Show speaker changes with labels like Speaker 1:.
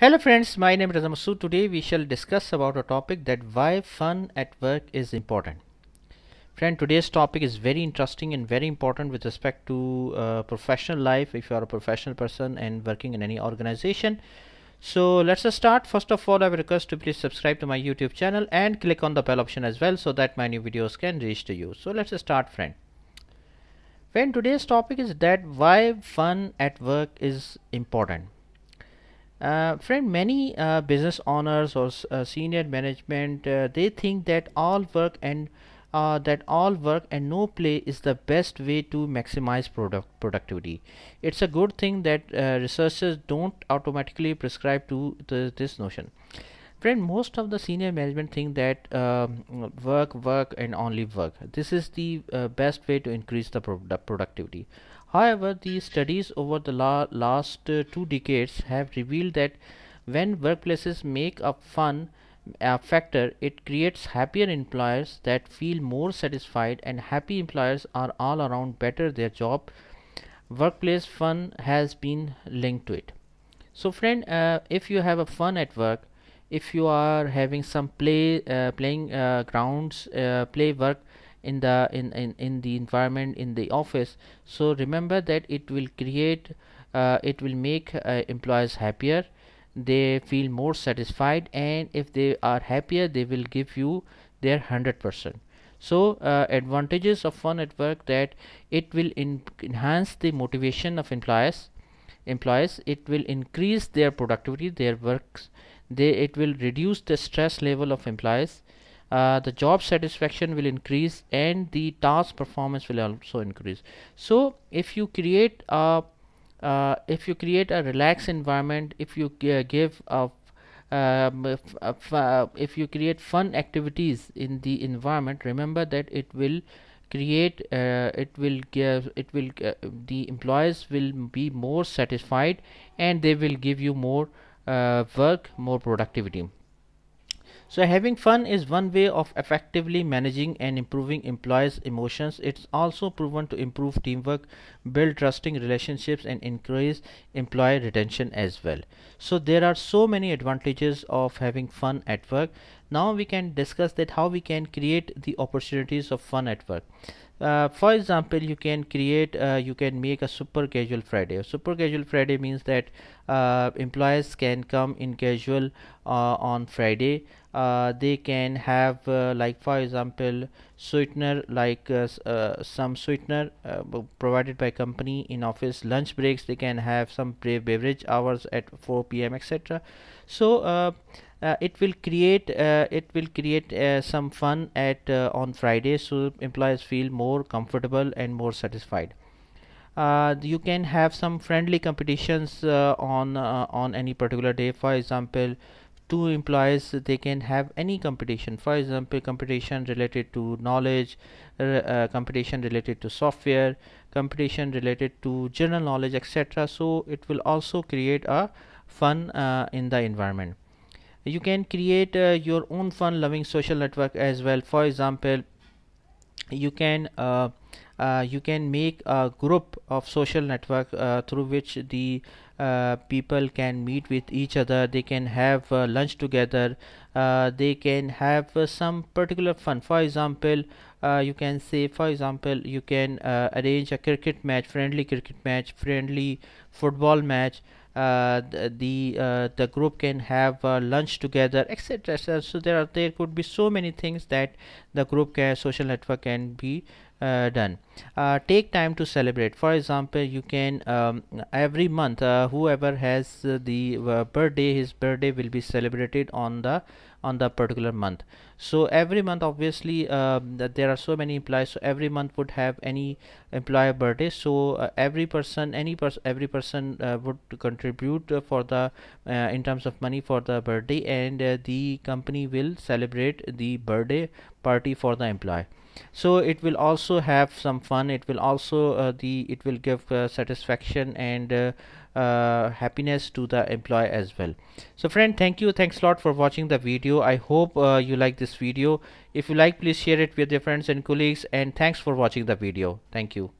Speaker 1: Hello friends, my name is Razamasu. Today we shall discuss about a topic that why fun at work is important. Friend, today's topic is very interesting and very important with respect to uh, professional life if you are a professional person and working in any organization. So let's start. First of all, I would request to please subscribe to my YouTube channel and click on the bell option as well so that my new videos can reach to you. So let's start friend. Friend, today's topic is that why fun at work is important uh, friend, many uh, business owners or uh, senior management uh, they think that all work and uh, that all work and no play is the best way to maximize product productivity. It's a good thing that uh, researchers don't automatically prescribe to the, this notion. Friend, most of the senior management think that um, work, work, and only work. This is the best way to increase the, pro the productivity. However, the studies over the la last uh, two decades have revealed that when workplaces make a fun uh, factor, it creates happier employers that feel more satisfied and happy employers are all around better their job. Workplace fun has been linked to it. So friend, uh, if you have a fun at work, if you are having some play, uh, playing uh, grounds, uh, play work, in the in, in in the environment in the office so remember that it will create uh, it will make uh, employers happier they feel more satisfied and if they are happier they will give you their 100% so uh, advantages of fun at work that it will enhance the motivation of employers employees it will increase their productivity their works they it will reduce the stress level of employees uh, the job satisfaction will increase and the task performance will also increase so if you create a uh, if you create a relaxed environment if you uh, give a um, if, uh, if, you create fun activities in the environment remember that it will create uh, it will give uh, it will uh, the employees will be more satisfied and they will give you more work more productivity so having fun is one way of effectively managing and improving employees' emotions. It's also proven to improve teamwork, build trusting relationships and increase employee retention as well. So there are so many advantages of having fun at work. Now we can discuss that how we can create the opportunities of fun at work uh, for example you can create uh, you can make a super casual friday super casual friday means that uh, employees can come in casual uh, on friday uh, they can have uh, like for example sweetener like some sweetener provided by company in office lunch breaks they can have some beverage hours at 4 p.m etc so uh, it will create uh, it will create uh, some fun at on Friday so employees feel more comfortable and more satisfied uh, you can have some friendly competitions uh, on uh, on any particular day for example two employees they can have any competition for example competition related to knowledge competition related to software competition related to general knowledge etc so it will also create a fun in the environment you can create uh, your own fun loving social network as well for example you can uh, uh, you can make a group of social network uh, through which the uh, people can meet with each other they can have uh, lunch together they can have some particular fun for example you can say for example you can arrange a cricket match friendly cricket match friendly football match uh, the uh, the group can have uh, lunch together etc so there are there could be so many things that the group can social network can be uh, done uh, take time to celebrate for example you can um, every month uh, whoever has uh, the uh, birthday his birthday will be celebrated on the on the particular month so every month obviously um, there are so many employees so every month would have any employer birthday so every person any person every person would contribute for the in terms of money for the birthday and the company will celebrate the birthday party for the employee so it will also have some fun it will also uh, the it will give uh, satisfaction and uh, uh, happiness to the employee as well so friend thank you thanks a lot for watching the video i hope uh, you like this video if you like please share it with your friends and colleagues and thanks for watching the video thank you